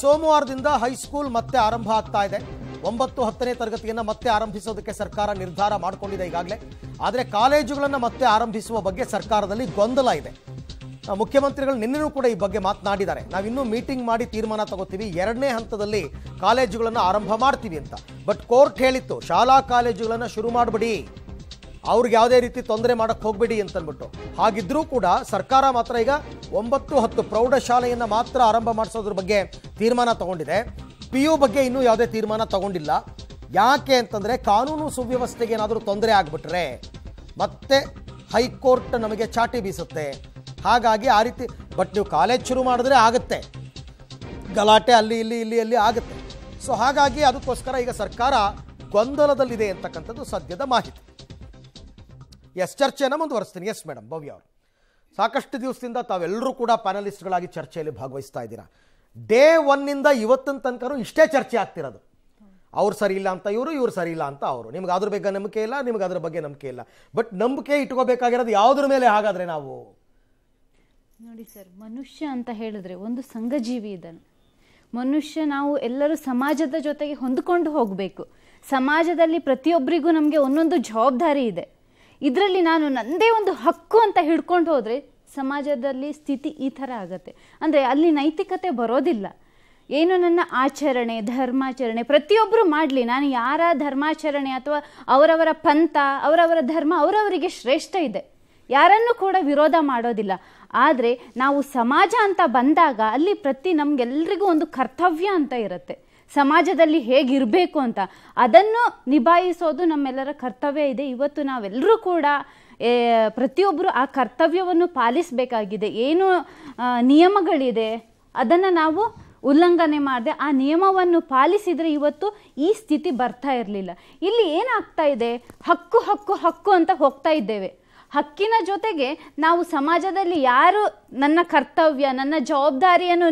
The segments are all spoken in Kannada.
ಸೋಮವಾರದಿಂದ ಹೈಸ್ಕೂಲ್ ಮತ್ತೆ ಆರಂಭ ಆಗ್ತಾ ಇದೆ ಒಂಬತ್ತು ಹತ್ತನೇ ತರಗತಿಯನ್ನು ಮತ್ತೆ ಆರಂಭಿಸೋದಕ್ಕೆ ಸರ್ಕಾರ ನಿರ್ಧಾರ ಮಾಡಿಕೊಂಡಿದೆ ಈಗಾಗಲೇ ಆದರೆ ಕಾಲೇಜುಗಳನ್ನು ಮತ್ತೆ ಆರಂಭಿಸುವ ಬಗ್ಗೆ ಸರ್ಕಾರದಲ್ಲಿ ಗೊಂದಲ ಇದೆ ಮುಖ್ಯಮಂತ್ರಿಗಳು ನಿನ್ನೆನೂ ಕೂಡ ಈ ಬಗ್ಗೆ ಮಾತನಾಡಿದ್ದಾರೆ ನಾವಿನ್ನೂ ಮೀಟಿಂಗ್ ಮಾಡಿ ತೀರ್ಮಾನ ತಗೋತೀವಿ ಎರಡನೇ ಹಂತದಲ್ಲಿ ಕಾಲೇಜುಗಳನ್ನು ಆರಂಭ ಮಾಡ್ತೀವಿ ಅಂತ ಬಟ್ ಕೋರ್ಟ್ ಹೇಳಿತ್ತು ಶಾಲಾ ಕಾಲೇಜುಗಳನ್ನು ಶುರು ಮಾಡಿಬಿಡಿ ಅವ್ರಿಗೆ ಯಾವುದೇ ರೀತಿ ತೊಂದರೆ ಮಾಡೋಕ್ಕೆ ಹೋಗಬೇಡಿ ಅಂತನ್ಬಿಟ್ಟು ಹಾಗಿದ್ರೂ ಕೂಡ ಸರ್ಕಾರ ಮಾತ್ರ ಈಗ ಒಂಬತ್ತು ಹತ್ತು ಪ್ರೌಢಶಾಲೆಯನ್ನು ಮಾತ್ರ ಆರಂಭ ಮಾಡಿಸೋದ್ರ ಬಗ್ಗೆ ತೀರ್ಮಾನ ತಗೊಂಡಿದೆ ಪಿ ಯು ಬಗ್ಗೆ ಇನ್ನೂ ಯಾವುದೇ ತೀರ್ಮಾನ ತಗೊಂಡಿಲ್ಲ ಯಾಕೆ ಅಂತಂದರೆ ಕಾನೂನು ಸುವ್ಯವಸ್ಥೆಗೆ ಏನಾದರೂ ತೊಂದರೆ ಆಗಿಬಿಟ್ರೆ ಮತ್ತೆ ಹೈಕೋರ್ಟ್ ನಮಗೆ ಚಾಟಿ ಬೀಸುತ್ತೆ ಹಾಗಾಗಿ ಆ ರೀತಿ ಬಟ್ ನೀವು ಕಾಲೇಜ್ ಶುರು ಮಾಡಿದ್ರೆ ಆಗುತ್ತೆ ಗಲಾಟೆ ಅಲ್ಲಿ ಇಲ್ಲಿ ಇಲ್ಲಿ ಅಲ್ಲಿ ಆಗುತ್ತೆ ಸೊ ಹಾಗಾಗಿ ಅದಕ್ಕೋಸ್ಕರ ಈಗ ಸರ್ಕಾರ ಗೊಂದಲದಲ್ಲಿದೆ ಅಂತಕ್ಕಂಥದ್ದು ಸದ್ಯದ ಮಾಹಿತಿ ಎಸ್ ಚರ್ಚೆನ ಮುಂದುವರಿಸ್ತೀನಿ ಎಸ್ ಮೇಡಮ್ ಭವ್ಯ ಅವರು ಸಾಕಷ್ಟು ದಿವಸದಿಂದ ತಾವೆಲ್ಲರೂ ಕೂಡ ಪ್ಯಾನಲಿಸ್ಟ್ಗಳಾಗಿ ಚರ್ಚೆಯಲ್ಲಿ ಭಾಗವಹಿಸ್ತಾ ಇದ್ದೀರಾ ಡೇ ಒನ್ನಿಂದ ಇವತ್ತಿನ ತನಕನೂ ಇಷ್ಟೇ ಚರ್ಚೆ ಆಗ್ತಿರೋದು ಅವ್ರು ಸರಿ ಇಲ್ಲ ಅಂತ ಇವರು ಇವ್ರು ಸರಿ ಇಲ್ಲ ಅಂತ ಅವರು ನಿಮ್ಗೆ ಅದ್ರ ಬಗ್ಗೆ ನಂಬಿಕೆ ಇಲ್ಲ ನಿಮ್ಗೆ ಅದ್ರ ಬಗ್ಗೆ ನಂಬಿಕೆ ಇಲ್ಲ ಬಟ್ ನಂಬಿಕೆ ಇಟ್ಕೋಬೇಕಾಗಿರೋದು ಯಾವುದ್ರ ಮೇಲೆ ಹಾಗಾದರೆ ನಾವು ನೋಡಿ ಸರ್ ಮನುಷ್ಯ ಅಂತ ಹೇಳಿದ್ರೆ ಒಂದು ಸಂಘಜೀವಿ ಇದನ್ನು ಮನುಷ್ಯ ನಾವು ಎಲ್ಲರೂ ಸಮಾಜದ ಜೊತೆಗೆ ಹೊಂದಿಕೊಂಡು ಹೋಗಬೇಕು ಸಮಾಜದಲ್ಲಿ ಪ್ರತಿಯೊಬ್ಬರಿಗೂ ನಮಗೆ ಒಂದೊಂದು ಜವಾಬ್ದಾರಿ ಇದೆ ಇದರಲ್ಲಿ ನಾನು ನನ್ನದೇ ಒಂದು ಹಕ್ಕು ಅಂತ ಹಿಡ್ಕೊಂಡು ಹೋದರೆ ಸಮಾಜದಲ್ಲಿ ಸ್ಥಿತಿ ಈ ಥರ ಆಗುತ್ತೆ ಅಂದರೆ ಅಲ್ಲಿ ನೈತಿಕತೆ ಬರೋದಿಲ್ಲ ಏನು ನನ್ನ ಆಚರಣೆ ಧರ್ಮಾಚರಣೆ ಪ್ರತಿಯೊಬ್ಬರು ಮಾಡಲಿ ನಾನು ಯಾರ ಧರ್ಮಾಚರಣೆ ಅಥವಾ ಅವರವರ ಪಂಥ ಅವರವರ ಧರ್ಮ ಅವರವರಿಗೆ ಶ್ರೇಷ್ಠ ಇದೆ ಯಾರನ್ನು ಕೂಡ ವಿರೋಧ ಮಾಡೋದಿಲ್ಲ ಆದರೆ ನಾವು ಸಮಾಜ ಅಂತ ಬಂದಾಗ ಅಲ್ಲಿ ಪ್ರತಿ ನಮಗೆಲ್ಲರಿಗೂ ಒಂದು ಕರ್ತವ್ಯ ಅಂತ ಇರುತ್ತೆ ಸಮಾಜದಲ್ಲಿ ಹೇಗಿರಬೇಕು ಅಂತ ಅದನ್ನು ನಿಭಾಯಿಸೋದು ನಮ್ಮೆಲ್ಲರ ಕರ್ತವ್ಯ ಇದೆ ಇವತ್ತು ನಾವೆಲ್ಲರೂ ಕೂಡ ಪ್ರತಿಯೊಬ್ಬರು ಆ ಕರ್ತವ್ಯವನ್ನು ಪಾಲಿಸಬೇಕಾಗಿದೆ ಏನು ನಿಯಮಗಳಿದೆ ಅದನ್ನು ನಾವು ಉಲ್ಲಂಘನೆ ಮಾಡಿದೆ ಆ ನಿಯಮವನ್ನು ಪಾಲಿಸಿದರೆ ಇವತ್ತು ಈ ಸ್ಥಿತಿ ಬರ್ತಾ ಇರಲಿಲ್ಲ ಇಲ್ಲಿ ಏನಾಗ್ತಾ ಇದೆ ಹಕ್ಕು ಹಕ್ಕು ಹಕ್ಕು ಅಂತ ಹೋಗ್ತಾ ಇದ್ದೇವೆ ಹಕ್ಕಿನ ಜೊತೆಗೆ ನಾವು ಸಮಾಜದಲ್ಲಿ ಯಾರು ನನ್ನ ಕರ್ತವ್ಯ ನನ್ನ ಜವಾಬ್ದಾರಿಯನ್ನು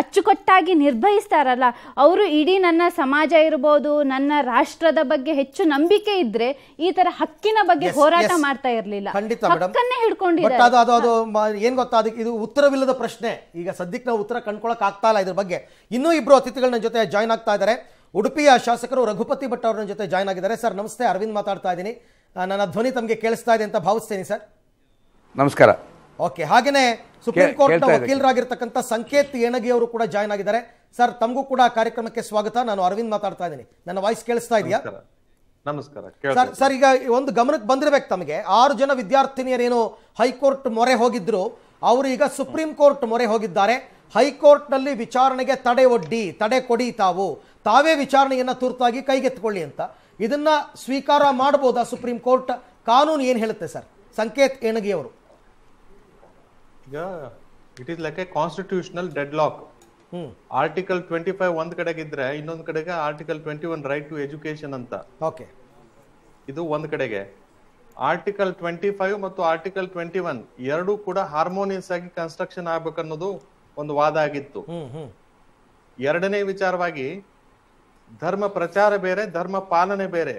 ಅಚ್ಚುಕಟ್ಟಾಗಿ ನಿರ್ಭಯಿಸ್ತಾರಲ್ಲ ಅವರು ಇಡೀ ನನ್ನ ಸಮಾಜ ಇರ್ಬೋದು ನನ್ನ ರಾಷ್ಟ್ರದ ಬಗ್ಗೆ ಹೆಚ್ಚು ನಂಬಿಕೆ ಇದ್ರೆ ಈ ತರ ಹಕ್ಕಿನ ಬಗ್ಗೆ ಹೋರಾಟ ಮಾಡ್ತಾ ಇರಲಿಲ್ಲ ಖಂಡಿತ ಅದು ಅದು ಏನ್ ಗೊತ್ತಾ ಅದಕ್ಕೆ ಇದು ಉತ್ತರವಿಲ್ಲದ ಪ್ರಶ್ನೆ ಈಗ ಸದ್ಯಕ್ಕೆ ನಾವು ಉತ್ತರ ಕಂಡ್ಕೊಳಕ್ ಆಗ್ತಾ ಇಲ್ಲ ಇದ್ರ ಬಗ್ಗೆ ಇನ್ನೂ ಇಬ್ರು ಅತಿಥಿಗಳ ಜೊತೆ ಜಾಯ್ನ್ ಆಗ್ತಾ ಇದ್ದಾರೆ ಉಡುಪಿಯ ಶಾಸಕರು ರಘುಪತಿ ಭಟ್ ಅವರ ಜೊತೆ ಜಾಯ್ನ್ ಆಗಿದ್ದಾರೆ ಸರ್ ನಮಸ್ತೆ ಅರವಿಂದ್ ಮಾತಾಡ್ತಾ ಇದ್ದೀನಿ ನನ್ನ ಧ್ವನಿ ತಮಗೆ ಕೇಳಿಸ್ತಾ ಇದೆ ಅಂತ ಭಾವಿಸ್ತೇನೆ ಸರ್ ನಮಸ್ಕಾರ ಓಕೆ ಹಾಗೇನೆ ಸುಪ್ರೀಂ ಕೋರ್ಟ್ನ ವಕೀಲರಾಗಿರ್ತಕ್ಕಂಥ ಸಂಕೇತ್ ಏಣಗಿ ಅವರು ಕೂಡ ಜಾಯ್ನ್ ಆಗಿದ್ದಾರೆ ಸರ್ ತಮಗೂ ಕೂಡ ಕಾರ್ಯಕ್ರಮಕ್ಕೆ ಸ್ವಾಗತ ನಾನು ಅರವಿಂದ್ ಮಾತಾಡ್ತಾ ಇದ್ದೀನಿ ನನ್ನ ವಾಯ್ಸ್ ಕೇಳಿಸ್ತಾ ಇದೆಯಾ ನಮಸ್ಕಾರ ಸರ್ ಸರ್ ಈಗ ಒಂದು ಗಮನಕ್ಕೆ ಬಂದಿರಬೇಕು ತಮಗೆ ಆರು ಜನ ವಿದ್ಯಾರ್ಥಿನಿಯರೇನು ಹೈಕೋರ್ಟ್ ಮೊರೆ ಹೋಗಿದ್ರು ಅವರು ಈಗ ಸುಪ್ರೀಂ ಕೋರ್ಟ್ ಮೊರೆ ಹೋಗಿದ್ದಾರೆ ಹೈಕೋರ್ಟ್ನಲ್ಲಿ ವಿಚಾರಣೆಗೆ ತಡೆ ಒಡ್ಡಿ ತಡೆ ಕೊಡಿ ತಾವು ತಾವೇ ವಿಚಾರಣೆಯನ್ನು ತುರ್ತಾಗಿ ಕೈಗೆತ್ತಿಕೊಳ್ಳಿ ಅಂತ ಇದನ್ನ ಸ್ವೀಕಾರ ಮಾಡಬಹುದಾ ಸುಪ್ರೀಂ ಕೋರ್ಟ್ ಕಾನೂನು ಏನು ಹೇಳುತ್ತೆ ಸರ್ ಸಂಕೇತ್ ಏಣಗಿ ಅವರು ಈಗ it is like a constitutional dead lock article twenty five ಒಂದ್ ಕಡೆಗಿದ್ರೆ ಇನ್ನೊಂದ್ ಕಡೆಗೆ article twenty one right to education ಅಂತ ಓಕೆ ಇದು ಒಂದ್ ಕಡೆಗೆ ಆರ್ಟಿಕಲ್ ಟ್ವೆಂಟಿ ಫೈವ್ ಮತ್ತು ಆರ್ಟಿಕಲ್ ಟ್ವೆಂಟಿ ಒನ್ ಎರಡೂ ಕೂಡ ಹಾರ್ಮೋನಿಯಸ್ ಆಗಿ ಕನ್ಸ್ಟ್ರಕ್ಷನ್ ಆಗ್ಬೇಕನ್ನೋದು ಒಂದು ವಾದ ಆಗಿತ್ತು ಎರಡನೇ ವಿಚಾರವಾಗಿ ಧರ್ಮ ಪ್ರಚಾರ ಬೇರೆ ಧರ್ಮ ಪಾಲನೆ ಬೇರೆ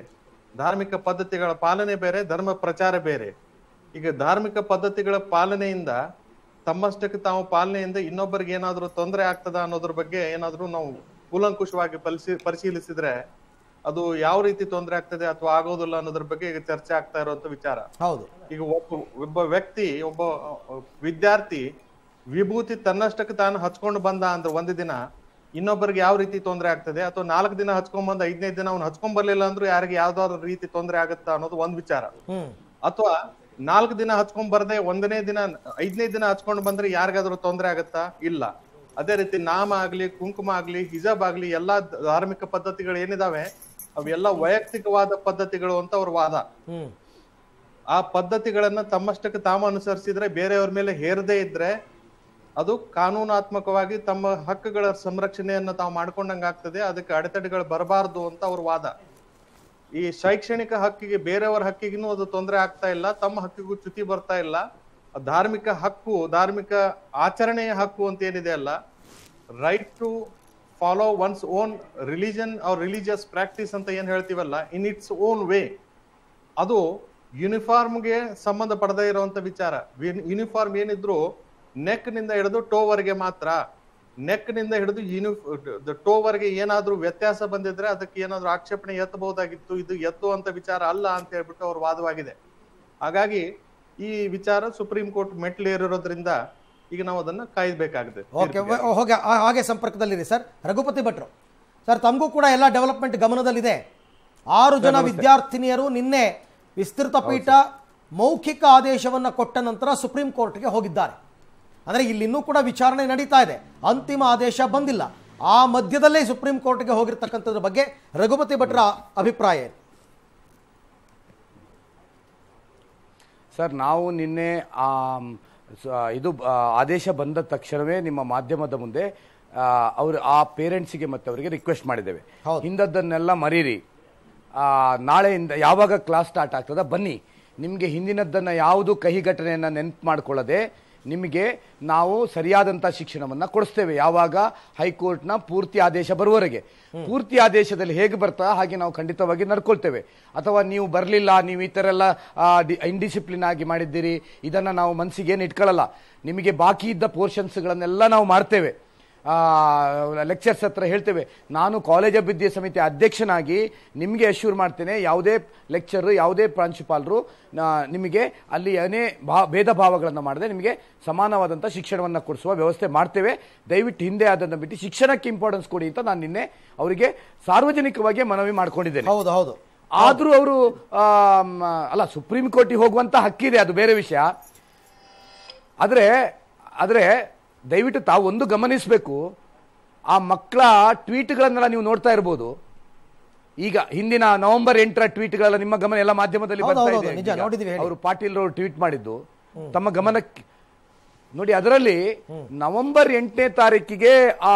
ಧಾರ್ಮಿಕ ಪದ್ಧತಿಗಳ ಪಾಲನೆ ಬೇರೆ ಧರ್ಮ ಪ್ರಚಾರ ಬೇರೆ ಈಗ ಧಾರ್ಮಿಕ ಪದ್ಧತಿಗಳ ಪಾಲನೆಯಿಂದ ತಮ್ಮಷ್ಟಕ್ಕೆ ತಾವು ಪಾಲನೆಯಿಂದ ಇನ್ನೊಬ್ಬರಿಗೆ ಏನಾದ್ರೂ ತೊಂದರೆ ಆಗ್ತದ ಅನ್ನೋದ್ರ ಬಗ್ಗೆ ಏನಾದ್ರೂ ನಾವು ಕೂಲಂಕುಷವಾಗಿ ಪರಿಶೀ ಪರಿಶೀಲಿಸಿದ್ರೆ ಅದು ಯಾವ ರೀತಿ ತೊಂದರೆ ಆಗ್ತದೆ ಅಥವಾ ಆಗೋದಿಲ್ಲ ಅನ್ನೋದ್ರ ಬಗ್ಗೆ ಈಗ ಚರ್ಚೆ ಆಗ್ತಾ ಇರುವಂತ ವಿಚಾರ ಹೌದು ಈಗ ಒಬ್ಬ ಒಬ್ಬ ವ್ಯಕ್ತಿ ಒಬ್ಬ ವಿದ್ಯಾರ್ಥಿ ವಿಭೂತಿ ತನ್ನಷ್ಟಕ್ಕೆ ತಾನು ಹಚ್ಕೊಂಡು ಬಂದ ಅಂದ್ರೆ ಒಂದು ದಿನ ಇನ್ನೊಬ್ಬರಿಗೆ ಯಾವ ರೀತಿ ತೊಂದರೆ ಆಗ್ತದೆ ಅಥವಾ ನಾಲ್ಕು ದಿನ ಹಚ್ಕೊಂಡ್ ಬಂದ ಐದನೇ ದಿನ ಅವ್ನು ಹಚ್ಕೊಂಡ್ ಬರ್ಲಿಲ್ಲ ಅಂದ್ರೂ ಯಾರಿಗೆ ಯಾವ್ದಾದ್ರು ರೀತಿ ತೊಂದರೆ ಆಗುತ್ತಾ ಅನ್ನೋದು ಒಂದ್ ವಿಚಾರ ಅಥವಾ ನಾಲ್ಕು ದಿನ ಹಚ್ಕೊಂಡ್ ಬರದೆ ಒಂದನೇ ದಿನ ಐದನೇ ದಿನ ಹಚ್ಕೊಂಡ್ ಬಂದ್ರೆ ಯಾರಿಗಾದ್ರೂ ತೊಂದರೆ ಆಗತ್ತಾ ಇಲ್ಲ ಅದೇ ರೀತಿ ನಾಮ ಆಗ್ಲಿ ಕುಂಕುಮ ಆಗ್ಲಿ ಹಿಜಾಬ್ ಆಗ್ಲಿ ಎಲ್ಲಾ ಧಾರ್ಮಿಕ ಪದ್ಧತಿಗಳು ಏನಿದಾವೆ ಅವೆಲ್ಲ ವೈಯಕ್ತಿಕವಾದ ಪದ್ಧತಿಗಳು ಅಂತ ಅವ್ರ ವಾದ ಆ ಪದ್ಧತಿಗಳನ್ನ ತಮ್ಮಷ್ಟಕ್ಕೆ ತಾಮ ಅನುಸರಿಸಿದ್ರೆ ಬೇರೆಯವ್ರ ಮೇಲೆ ಹೇರದೇ ಇದ್ರೆ ಅದು ಕಾನೂನಾತ್ಮಕವಾಗಿ ತಮ್ಮ ಹಕ್ಕುಗಳ ಸಂರಕ್ಷಣೆಯನ್ನ ತಾವು ಮಾಡ್ಕೊಂಡಂಗಾಗ್ತದೆ ಅದಕ್ಕೆ ಅಡೆತಡೆಗಳು ಬರಬಾರದು ಅಂತ ಅವ್ರ ವಾದ ಈ ಶೈಕ್ಷಣಿಕ ಹಕ್ಕಿಗೆ ಬೇರೆಯವರ ಹಕ್ಕಿಗೂ ಅದು ತೊಂದರೆ ಆಗ್ತಾ ಇಲ್ಲ ತಮ್ಮ ಹಕ್ಕಿಗೂ ಚ್ಯುತಿ ಬರ್ತಾ ಇಲ್ಲ ಧಾರ್ಮಿಕ ಹಕ್ಕು ಧಾರ್ಮಿಕ ಆಚರಣೆಯ ಹಕ್ಕು ಅಂತ ಏನಿದೆ ಅಲ್ಲ right to follow one's own religion ಅವ್ರ ರಿಲಿಜಿಯಸ್ ಪ್ರಾಕ್ಟೀಸ್ ಅಂತ ಏನು ಹೇಳ್ತೀವಲ್ಲ ಇನ್ ಇಟ್ಸ್ ಓನ್ ವೇ ಅದು ಯೂನಿಫಾರ್ಮ್ಗೆ ಸಂಬಂಧ ಪಡೆದೇ ಇರುವಂತ ವಿಚಾರ ಯೂನಿಫಾರ್ಮ್ ಏನಿದ್ರು ನಿಂದ ಹಿಡಿದು ಟೋವರ್ಗೆ ಮಾತ್ರ ನಿಂದ ಹಿಡಿದು ಯೂನಿ ವರೆಗೆ ಏನಾದ್ರೂ ವ್ಯತ್ಯಾಸ ಬಂದಿದ್ರೆ ಅದಕ್ಕೆ ಏನಾದ್ರೂ ಆಕ್ಷೇಪಣೆ ಎತ್ತಬಹುದಾಗಿತ್ತು ಇದು ಅಂತ ವಿಚಾರ ಅಲ್ಲ ಅಂತ ಹೇಳ್ಬಿಟ್ಟು ಅವ್ರ ವಾದವಾಗಿದೆ ಹಾಗಾಗಿ ಈ ವಿಚಾರ ಸುಪ್ರೀಂ ಕೋರ್ಟ್ ಮೆಟ್ಲೇರಿರೋದ್ರಿಂದ ಈಗ ನಾವು ಅದನ್ನ ಕಾಯ್ಬೇಕಾಗಿದೆ ಹಾಗೆ ಸಂಪರ್ಕದಲ್ಲಿರಿ ಸರ್ ರಘುಪತಿ ಭಟ್ರು ಸರ್ ತಮಗೂ ಕೂಡ ಎಲ್ಲ ಡೆವಲಪ್ಮೆಂಟ್ ಗಮನದಲ್ಲಿದೆ ಆರು ಜನ ವಿದ್ಯಾರ್ಥಿನಿಯರು ನಿನ್ನೆ ವಿಸ್ತೃತ ಪೀಠ ಮೌಖಿಕ ಆದೇಶವನ್ನು ಕೊಟ್ಟ ನಂತರ ಸುಪ್ರೀಂ ಕೋರ್ಟ್ಗೆ ಹೋಗಿದ್ದಾರೆ ಇಲ್ಲಿ ಇನ್ನೂ ಕೂಡ ವಿಚಾರಣೆ ನಡೀತಾ ಇದೆ ಅಂತಿಮ ಆದೇಶ ಬಂದಿಲ್ಲ ಆ ಮಧ್ಯದಲ್ಲೇ ಸುಪ್ರೀಂ ಕೋರ್ಟ್ಗೆ ಹೋಗಿರ್ತಕ್ಕಂಥದ್ರ ಬಗ್ಗೆ ರಘುಪತಿ ಭಟ್ರ ಅಭಿಪ್ರಾಯ ಸರ್ ನಾವು ನಿನ್ನೆ ಇದು ಆದೇಶ ಬಂದ ತಕ್ಷಣವೇ ನಿಮ್ಮ ಮಾಧ್ಯಮದ ಮುಂದೆ ಅವರು ಆ ಪೇರೆಂಟ್ಸಿಗೆ ಮತ್ತೆ ಅವರಿಗೆ ರಿಕ್ವೆಸ್ಟ್ ಮಾಡಿದ್ದೇವೆ ಹಿಂದದ್ದನ್ನೆಲ್ಲ ಮರೀರಿ ನಾಳೆಯಿಂದ ಯಾವಾಗ ಕ್ಲಾಸ್ ಸ್ಟಾರ್ಟ್ ಆಗ್ತದ ಬನ್ನಿ ನಿಮಗೆ ಹಿಂದಿನದ್ದನ್ನು ಯಾವುದು ಕಹಿ ಘಟನೆಯನ್ನು ನೆನಪು ಮಾಡಿಕೊಳ್ಳದೆ ನಿಮಗೆ ನಾವು ಸರಿಯಾದಂಥ ಶಿಕ್ಷಣವನ್ನು ಕೊಡಿಸ್ತೇವೆ ಯಾವಾಗ ಹೈಕೋರ್ಟ್ನ ಪೂರ್ತಿ ಆದೇಶ ಬರುವವರೆಗೆ ಪೂರ್ತಿ ಆದೇಶದಲ್ಲಿ ಹೇಗೆ ಬರ್ತಾ ಹಾಗೆ ನಾವು ಖಂಡಿತವಾಗಿ ನಡ್ಕೊಳ್ತೇವೆ ಅಥವಾ ನೀವು ಬರಲಿಲ್ಲ ನೀವು ಈ ಥರ ಎಲ್ಲ ಇಂಡಿಸಿಪ್ಲಿನ್ ಆಗಿ ಮಾಡಿದ್ದೀರಿ ಇದನ್ನು ನಾವು ಮನಸ್ಸಿಗೆ ಏನು ಇಟ್ಕೊಳ್ಳಲ್ಲ ನಿಮಗೆ ಬಾಕಿ ಇದ್ದ ಪೋರ್ಷನ್ಸ್ಗಳನ್ನೆಲ್ಲ ನಾವು ಮಾಡ್ತೇವೆ ಲೆಕ್ಚರ್ಸ್ ಹತ್ರ ಹೇಳ್ತೇವೆ ನಾನು ಕಾಲೇಜ್ ಅಭಿವೃದ್ಧಿ ಸಮಿತಿ ಅಧ್ಯಕ್ಷನಾಗಿ ನಿಮಗೆ ಅಶ್ಯೂರ್ ಮಾಡ್ತೇನೆ ಯಾವುದೇ ಲೆಕ್ಚರ್ ಯಾವುದೇ ಪ್ರಾಂಶುಪಾಲರು ನಿಮಗೆ ಅಲ್ಲಿ ಏನೇ ಭಾ ಭೇದ ಭಾವಗಳನ್ನು ಮಾಡದೆ ನಿಮಗೆ ಸಮಾನವಾದಂಥ ಶಿಕ್ಷಣವನ್ನು ಕೊಡಿಸುವ ವ್ಯವಸ್ಥೆ ಮಾಡ್ತೇವೆ ದಯವಿಟ್ಟು ಹಿಂದೆ ಆದ್ದನ್ನು ಬಿಟ್ಟು ಶಿಕ್ಷಣಕ್ಕೆ ಇಂಪಾರ್ಟೆನ್ಸ್ ಕೊಡಿ ಅಂತ ನಾನು ನಿನ್ನೆ ಅವರಿಗೆ ಸಾರ್ವಜನಿಕವಾಗಿ ಮನವಿ ಮಾಡಿಕೊಂಡಿದ್ದೇನೆ ಹೌದು ಹೌದು ಆದರೂ ಅವರು ಅಲ್ಲ ಸುಪ್ರೀಂ ಕೋರ್ಟಿಗೆ ಹೋಗುವಂಥ ಹಕ್ಕಿದೆ ಅದು ಬೇರೆ ವಿಷಯ ಆದರೆ ಆದರೆ ದಯವಿಟ್ಟು ತಾವು ಒಂದು ಗಮನಿಸಬೇಕು ಆ ಮಕ್ಕಳ ಟ್ವೀಟ್ಗಳನ್ನೆಲ್ಲ ನೀವು ನೋಡ್ತಾ ಇರ್ಬೋದು ಈಗ ಹಿಂದಿನ ನವೆಂಬರ್ ಎಂಟರ ಟ್ವೀಟ್ಗಳೆಲ್ಲ ನಿಮ್ಮ ಗಮನ ಎಲ್ಲ ಮಾಧ್ಯಮದಲ್ಲಿ ಅವರು ಪಾಟೀಲ್ ಅವರು ಟ್ವೀಟ್ ಮಾಡಿದ್ದು ತಮ್ಮ ಗಮನಕ್ಕೆ ನೋಡಿ ಅದರಲ್ಲಿ ನವೆಂಬರ್ ಎಂಟನೇ ತಾರೀಕಿಗೆ ಆ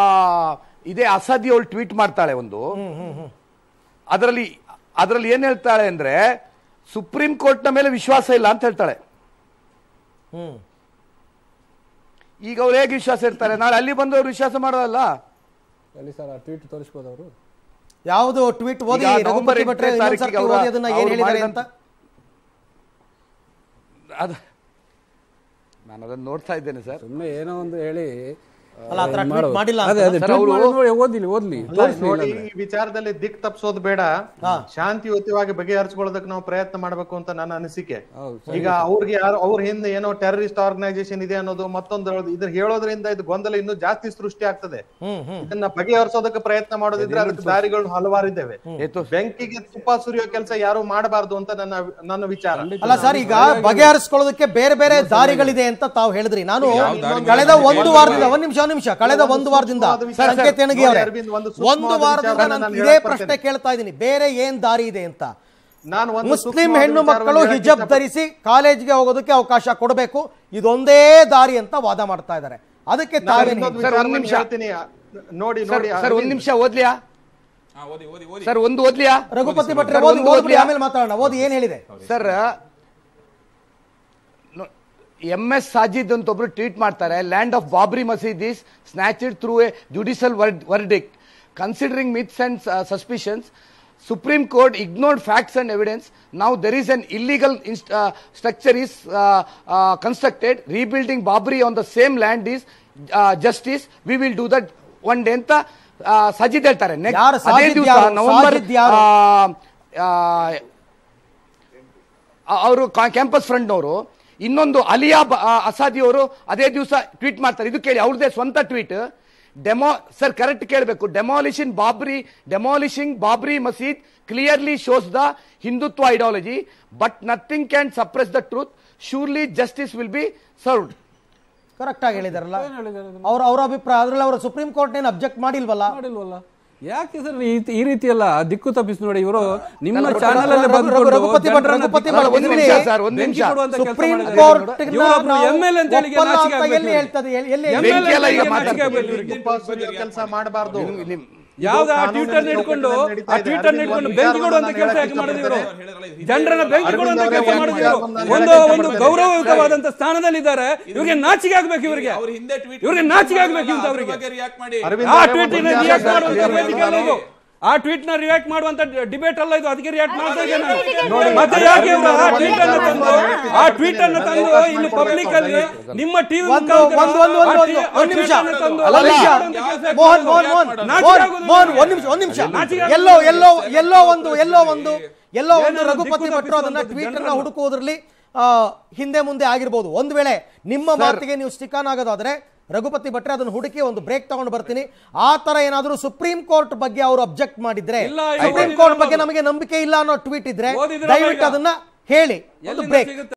ಇದೇ ಅಸಾದಿ ಅವಳು ಟ್ವೀಟ್ ಮಾಡ್ತಾಳೆ ಒಂದು ಅದರಲ್ಲಿ ಅದರಲ್ಲಿ ಏನ್ ಹೇಳ್ತಾಳೆ ಅಂದ್ರೆ ಸುಪ್ರೀಂ ಕೋರ್ಟ್ನ ಮೇಲೆ ವಿಶ್ವಾಸ ಇಲ್ಲ ಅಂತ ಹೇಳ್ತಾಳೆ ಈಗ ಅವ್ರು ಹೇಗೆ ವಿಶ್ವಾಸ ಇರ್ತಾರೆ ನಾಳೆ ಅಲ್ಲಿ ಬಂದು ಅವ್ರು ವಿಶ್ವಾಸ ಮಾಡೋದಲ್ಲ ಎಲ್ಲಿ ಸರ್ ಆ ಟ್ವೀಟ್ ತೋರಿಸ್ಬೋದು ಅವರು ಯಾವುದು ಟ್ವೀಟ್ ಓದಿ ಈಗ ನವೆಂಬರ್ ರಘುಪತಿ ತಾರೀಕಿಗೆ ಓದಿ ಅದನ್ನ ಏನ್ ಹೇಳಿದ್ದಾರೆ ಅಂತ ಅದು ನಾನು ಅದನ್ನ ನೋಡ್ತಾ ಇದ್ದೇನೆ ಸರ್ ಸುಮ್ಮನೆ ಏನೋ ಒಂದು ಹೇಳಿ ವಿಚಾರದಲ್ಲಿ ದಿಕ್ ತಪ್ಸೋದು ಬೇಡ ಶಾಂತಿಯುತವಾಗಿ ಬಗೆಹರಿಸ್ಕೊಳ್ಳೋದಕ್ಕೆ ನಾವು ಪ್ರಯತ್ನ ಮಾಡಬೇಕು ಅಂತ ನನ್ನ ಅನಿಸಿಕೆ ಈಗ ಅವ್ರಿಗೆ ಯಾರು ಅವ್ರ ಹಿಂದೆ ಏನೋ ಟೆರರಿಸ್ಟ್ ಆರ್ಗನೈಸೇಷನ್ ಇದೆ ಅನ್ನೋದು ಮತ್ತೊಂದು ಇದ್ರ ಹೇಳೋದ್ರಿಂದ ಇದು ಗೊಂದಲ ಇನ್ನೂ ಜಾಸ್ತಿ ಸೃಷ್ಟಿ ಆಗ್ತದೆ ಇದನ್ನ ಬಗೆಹರಿಸೋದಕ್ಕೆ ಪ್ರಯತ್ನ ಮಾಡೋದಿದ್ರೆ ಅದಕ್ಕೆ ದಾರಿಗಳು ಹಲವಾರು ಇದ್ದಾವೆ ಬೆಂಕಿಗೆ ತುಪ್ಪ ಸುರಿಯೋ ಕೆಲಸ ಯಾರು ಮಾಡಬಾರ್ದು ಅಂತ ನನ್ನ ನನ್ನ ವಿಚಾರ ಅಲ್ಲ ಸರ್ ಈಗ ಬಗೆಹರಿಸಿಕೊಳ್ಳೋದಕ್ಕೆ ಬೇರೆ ಬೇರೆ ದಾರಿಗಳಿದೆ ಅಂತ ತಾವು ಹೇಳಿದ್ರಿ ನಾನು ಕಳೆದ ಒಂದು ವಾರದಿಂದ ಒಂದ್ ನಿಮಿಷ ನಿಮಿಷ ಕಳೆದ ಒಂದು ವಾರದಿಂದ ಸಂಕೇತನಗಿ ಅವರೇ ಒಂದು ವಾರದಿಂದ ನಾನು ಇದೇ ಪ್ರಶ್ನೆ ಕೇಳ್ತಾ ಇದ್ದೀನಿ ಬೇರೆ ಏನ್ ದಾರಿ ಇದೆ ಅಂತ ನಾನು ಮುಸ್ಲಿಂ ಹೆಣ್ಣು ಮಕ್ಕಳು ಹಿಜಬ್ ಧರಿಸಿ ಕಾಲೇಜ್ಗೆ ಹೋಗೋದಕ್ಕೆ ಅವಕಾಶ ಕೊಡಬೇಕು ಇದೊಂದೇ ದಾರಿ ಅಂತ ವಾದ ಮಾಡ್ತಾ ಇದ್ದಾರೆ ಅದಕ್ಕೆ ನೋಡಿ ನೋಡಿ ಸರ್ ಒಂದ್ ನಿಮಿಷ ಓದ್ಲಿಯಾ ಸರ್ ಒಂದು ಓದ್ಲಿಯಾ ರಘುಪತಿ ಭಟ್ರೆ ಓದಿ ಆಮೇಲೆ ಮಾತಾಡೋಣ ಓದಿ ಏನ್ ಹೇಳಿದೆ ಸರ್ ಎಂ ಎಸ್ ಸಾಜಿದ್ ಅಂತ ಒಬ್ರು ಟ್ವೀಟ್ ಮಾಡ್ತಾರೆ land of Babri Masjid is through a judicial word verdict considering myths and suspicions supreme court ignored facts and evidence ನಾವು there is an illegal structure is constructed rebuilding Babri on the same land is justice we will do that one day ಅಂತ ಸಜಿದ್ uh, ಹೇಳ್ತಾರೆ ನವೆಂಬರ್ ಅವರು ಕ್ಯಾಂಪಸ್ ಫ್ರಂಟ್ನವರು ಇನ್ನೊಂದು ಅಲಿಯಾ ಅಸಾದಿ ಅವರು ಅದೇ ದಿವಸ ಟ್ವೀಟ್ ಮಾಡ್ತಾರೆ ಇದು ಕೇಳಿ ಅವ್ರದೇ ಸ್ವಂತ ಟ್ವೀಟ್ ಡೆಮೋ ಸರ್ ಕರೆಕ್ಟ್ ಕೇಳಬೇಕು demolition Babri demolishing Babri Masjid clearly shows the Hindutva ideology but nothing can suppress the truth surely justice will be served correct ಆಗಿ ಹೇಳಿದಾರಲ್ಲ ಅವ್ರ ಅವರ ಅಭಿಪ್ರಾಯ ಅದ್ರಲ್ಲಿ ಅವರು ಸುಪ್ರೀಂ ಕೋರ್ಟ್ ಏನು ಅಬ್ಜೆಕ್ಟ್ ಮಾಡಿಲ್ವಲ್ಲ ಮಾಡಿಲ್ವಲ್ಲ ಯಾಕೆ ಸರ್ ಈ ರೀತಿ ಎಲ್ಲ ದಿಕ್ಕು ತಪ್ಪಿಸಿ ನೋಡಿ ಇವರು ನಿಮ್ಮ ಚಾನಲ್ ಅಲ್ಲಿ ರಘುಪತಿ ರಘುಪತಿ ಒಂದು ನಿಮಿಷ ಸರ್ ಒಂದು ನಿಮಿಷ ಸುಪ್ರೀಂ ಕೋರ್ಟ್ ಎಂಎಲ್ಎ ಅಂತ ಹೇಳಿ ನಾಚಿಕೆ ಎಲ್ಲಿ ಹೇಳ್ತದೆ ಎಲ್ಲಿ ಎಂಎಲ್ಎ ನಾಚಿಕೆ ಆಗ್ಬೇಕು ಕೆಲಸ ಮಾಡಬಾರದು ಯಾವ್ದಾ ಆ ಟ್ವಿಟರ್ ಹಿಡ್ಕೊಂಡು ಆ ಟ್ವಿಟರ್ ಹಿಡ್ಕೊಂಡು ಬೆಂಕಿ ಕೊಡುವಂತ ಕೆಲಸ ಯಾಕೆ ಮಾಡಿದ್ರು ಜನರನ್ನ ಬೆಂಕಿ ಕೊಡುವಂತ ಕೆಲಸ ಮಾಡಿದ್ರು ಒಂದು ಒಂದು ಗೌರವಯುತವಾದಂತ ಸ್ಥಾನದಲ್ಲಿ ಇದ್ದಾರೆ ಇವ್ರಿಗೆ ನಾಚಿಕೆ ಆಗ್ಬೇಕು ಇವರಿಗೆ ಇವ್ರಿಗೆ ನಾಚಿಕೆ ಆಗ್ಬೇಕು ಅಂತ ಅವರಿಗೆ ಆ ಟ್ವೀಟ್ ರಿಯಾಕ್ಟ್ ಮಾಡುವಂತ ಆ ಟ್ವೀಟ್ ನ ರಿಯಾಕ್ಟ್ ಮಾಡುವಂತ ಡಿಬೇಟ್ ಅಲ್ಲ ಇದು ಅದಕ್ಕೆ ರಿಯಾಕ್ಟ್ ಮಾಡ್ತಾ ಇದ್ದೇನೆ ಮತ್ತೆ ಯಾಕೆ ಆ ಟ್ವೀಟ್ ಅನ್ನು ತಂದು ಆ ಟ್ವೀಟ್ ಅನ್ನು ತಂದು ಇಲ್ಲಿ ಪಬ್ಲಿಕ್ ಅಲ್ಲಿ ನಿಮ್ಮ ಟಿವಿ ಒಂದು ಒಂದು ನಿಮಿಷ ಒಂದ್ ನಿಮಿಷ ಎಲ್ಲೋ ಎಲ್ಲೋ ಎಲ್ಲೋ ಒಂದು ಎಲ್ಲೋ ಒಂದು ಎಲ್ಲೋ ಒಂದು ರಘುಪತಿ ಭಟ್ರು ಅದನ್ನ ಟ್ವೀಟ್ ಅನ್ನು ಹುಡುಕುವುದ್ರಲ್ಲಿ ಹಿಂದೆ ಮುಂದೆ ಆಗಿರ್ಬೋದು ಒಂದು ವೇಳೆ ನಿಮ್ಮ ಮಾತಿಗೆ ನೀವು ಸ್ಟಿಕ್ ಆನ್ ಆಗೋದಾದ್ರೆ ರಘುಪತಿ ಭಟ್ರೆ ಅದನ್ನು ಹುಡುಕಿ ಒಂದು ಬ್ರೇಕ್ ತಗೊಂಡು ಬರ್ತೀನಿ ಆ ತರ ಏನಾದರೂ ಸುಪ್ರೀಂ ಕೋರ್ಟ್ ಬಗ್ಗೆ ಅವರು ಅಬ್ಜೆಕ್ಟ್ ಮಾಡಿದ್ರೆ ಸುಪ್ರೀಂ ಕೋರ್ಟ್ ಬಗ್ಗೆ ನಮಗೆ ನಂಬಿಕೆ ಇಲ್ಲ ಅನ್ನೋ ಟ್ವೀಟ್ ಇದ್ರೆ ದಯವಿಟ್ಟು ಅದನ್ನ ಹೇಳಿ ಒಂದು ಬ್ರೇಕ್